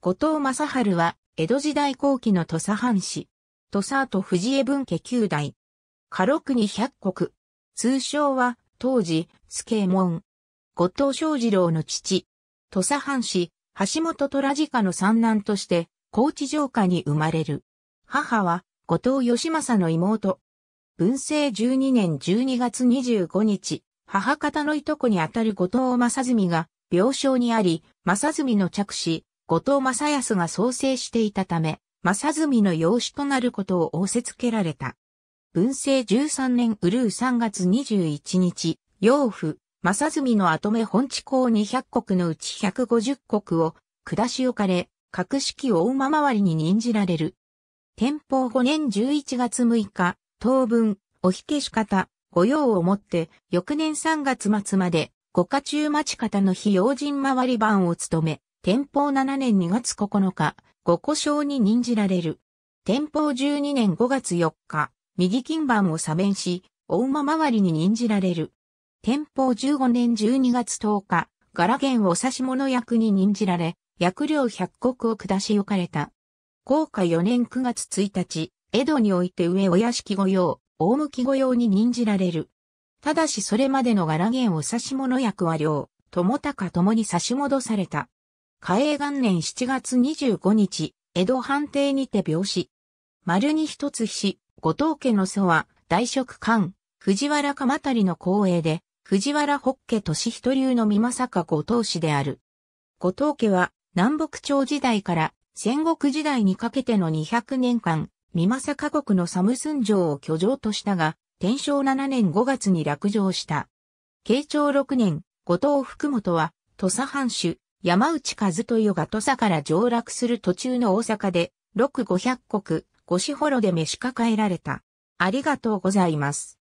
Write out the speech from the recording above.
後藤正春は、江戸時代後期の土佐藩士。土佐と藤江文家九代。家禄に百国。通称は、当時、助右衛門。後藤正二郎の父。土佐藩士、橋本虎家の三男として、高知城下に生まれる。母は、後藤義政の妹。文政12年12月25日、母方のいとこにあたる後藤正澄が病床にあり、正澄の着死、後藤正康が創生していたため、正住の養子となることを仰せつけられた。文政13年うるう3月21日、養父、正住の跡目本地公200国のうち150国を、下し置かれ、格式を大間回りに任じられる。天保5年11月6日、当分、お引けし方、御用をもって、翌年3月末まで、五家中町方の非用心回り番を務め、天保7年2月9日、五胡省に任じられる。天保12年5月4日、右金番を左弁し、大馬周りに任じられる。天保15年12月10日、柄源を差し物役に任じられ、役領百国を下し置かれた。高下4年9月1日、江戸において上お屋敷御用、大向御用に任じられる。ただしそれまでの柄源を差し物役は領、友高ともに差し戻された。嘉永元年7月25日、江戸藩邸にて病死。丸に一つし、後藤家の祖は、大職官、藤原鎌足の光栄で、藤原北家俊人流の正政後藤氏である。後藤家は、南北朝時代から戦国時代にかけての200年間、三政家国のサムスン城を居城としたが、天正7年5月に落城した。慶長6年、後藤福本は、土佐藩主、山内和豊が土佐から上落する途中の大阪で、六五百石、五四幌で召し抱えられた。ありがとうございます。